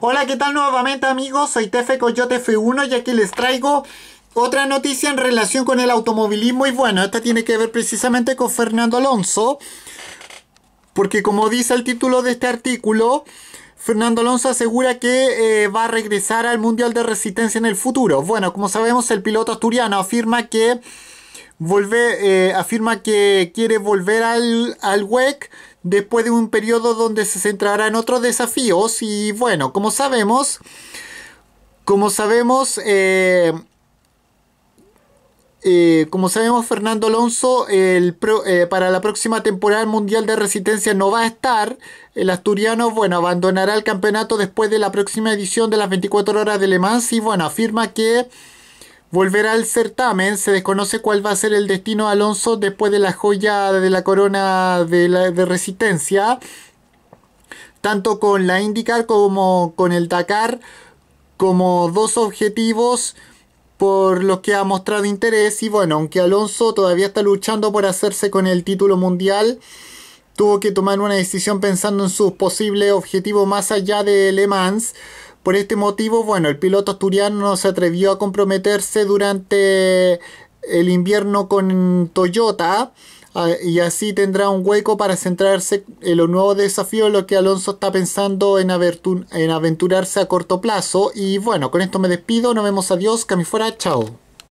Hola, ¿qué tal nuevamente amigos? Soy Tefe Coyote F1 y aquí les traigo otra noticia en relación con el automovilismo y bueno, esta tiene que ver precisamente con Fernando Alonso porque como dice el título de este artículo, Fernando Alonso asegura que eh, va a regresar al Mundial de Resistencia en el futuro. Bueno, como sabemos, el piloto asturiano afirma que eh, afirma que quiere volver al, al WEC después de un periodo donde se centrará en otros desafíos y bueno, como sabemos, como sabemos, eh, eh, como sabemos Fernando Alonso el para la próxima temporada mundial de resistencia no va a estar, el asturiano bueno abandonará el campeonato después de la próxima edición de las 24 horas de Le Mans y bueno afirma que volverá al certamen. Se desconoce cuál va a ser el destino de Alonso después de la joya de la corona de, resistencia. Tanto con la IndyCar como con el Dakar, como dos objetivos por los que ha mostrado interés. Y bueno, aunque Alonso todavía está luchando por hacerse con el título mundial, tuvo que tomar una decisión pensando en sus posibles objetivos más allá de Le Mans. Por este motivo, bueno, el piloto asturiano no se atrevió a comprometerse durante el invierno con Toyota ah, y así tendrá un hueco para centrarse en los nuevos desafíos, lo que Alonso está pensando en, aventurarse a corto plazo. Y bueno, con esto me despido, nos vemos, adiós, que fuera, chao.